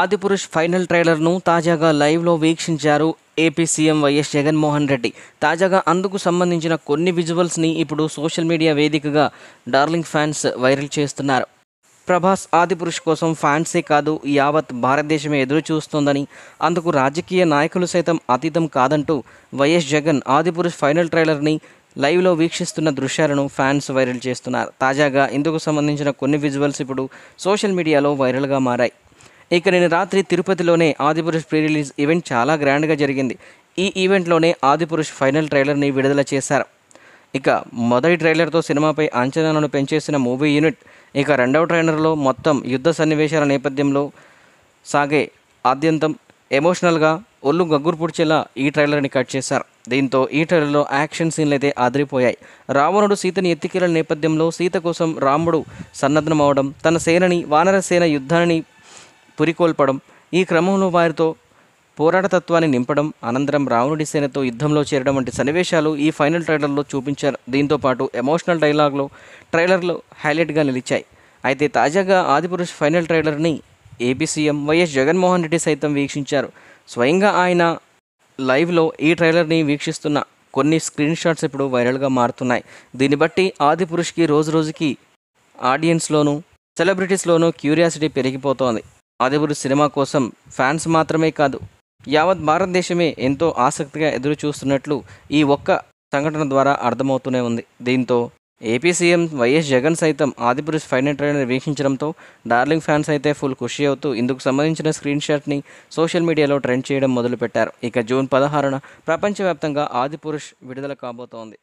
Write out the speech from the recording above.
Adipurush final ట్రైలర్ను తాజాగా లైవ్లో వీక్షించారు AP CM YS Jaganmohan Reddy తాజాగా అందుకు సంబంధించిన కొన్ని విజువల్స్ని ఇప్పుడు సోషల్ మీడియా వేదికగా డార్లింగ్ ఫ్యాన్స్ వైరల్ చేస్తున్నారు ప్రభాస్ ఆదిపురుష్ కోసం ఫ్యాన్సే కాదు యావత్ భారతదేశమే ఎదురు చూస్తోందని అందుకు రాజకీయ నాయకులు సైతం అతీతం కాదంటూ వైఎస్ జగన్ ఆదిపురుష్ ఫైనల్ ట్రైలర్ని లైవ్లో వీక్షిస్తున్న దృశ్యాలను ఫ్యాన్స్ వైరల్ చేస్తున్నారు తాజాగా ఇందుకు సంబంధించిన కొన్ని విజువల్స్ ఇప్పుడు సోషల్ మీడియాలో వైరల్గా మారాయి ఇక నేను రాత్రి తిరుపతిలోనే ఆదిపురుష్ ప్రీ రిలీజ్ ఈవెంట్ చాలా గ్రాండ్గా జరిగింది ఈ ఈవెంట్లోనే ఆదిపురుష్ ఫైనల్ ట్రైలర్ని విడుదల చేశారు ఇక మొదటి ట్రైలర్తో సినిమాపై అంచనాలను పెంచేసిన మూవీ యూనిట్ ఇక రెండవ ట్రైలర్లో మొత్తం యుద్ధ సన్నివేశాల నేపథ్యంలో సాగే ఆద్యంతం ఎమోషనల్గా ఒళ్ళు గగ్గురు పుడిచేలా ఈ ట్రైలర్ని కట్ చేశారు దీంతో ఈ ట్రైలర్లో యాక్షన్ సీన్లు అయితే అదిరిపోయాయి రావణుడు సీతని ఎత్తికెళ్ల నేపథ్యంలో సీత కోసం రాముడు సన్నద్ధమవడం తన సేనని వానర సేన యుద్ధాన్ని పురికోల్పడం ఈ క్రమంలో వారితో పోరాటతత్వాన్ని నింపడం అనంతరం రావణుడి సేనతో యుద్ధంలో చేరడం వంటి సన్నివేశాలు ఈ ఫైనల్ ట్రైలర్లో చూపించారు దీంతో పాటు ఎమోషనల్ డైలాగ్లో ట్రైలర్లు హైలైట్గా నిలిచాయి అయితే తాజాగా ఆదిపురుష్ ఫైనల్ ట్రైలర్ని AP CM YS Jaganmohan Reddy సైతం వీక్షించారు స్వయంగా ఆయన లైవ్లో ఈ ట్రైలర్ని వీక్షిస్తున్న కొన్ని స్క్రీన్ షాట్స్ ఇప్పుడు వైరల్గా మారుతున్నాయి దీన్ని బట్టి ఆదిపురుష్కి రోజు రోజుకి ఆడియన్స్లోనూ సెలబ్రిటీస్లోనూ క్యూరియాసిటీ పెరిగిపోతోంది ఆదిపురు సినిమా కోసం ఫ్యాన్స్ మాత్రమే కాదు యావత్ భారతదేశమే ఎంతో ఆసక్తిగా ఎదురు చూస్తున్నట్లు ఈ ఒక్క సంఘటన ద్వారా అర్థమవుతూనే ఉంది దీంతో ఏపీ సీఎం వైఎస్ జగన్ సైతం ఆదిపురి ఫైనల్ ట్రైలర్ వీక్షించడంతో డార్లింగ్ ఫ్యాన్స్ అయితే ఫుల్ ఖుషి అవుతూ ఇందుకు సంబంధించిన స్క్రీన్ షాట్ని సోషల్ మీడియాలో ట్రెండ్ చేయడం మొదలుపెట్టారు ఇక జూన్ పదహారున ప్రపంచవ్యాప్తంగా ఆదిపురుష్ విడుదల కాబోతోంది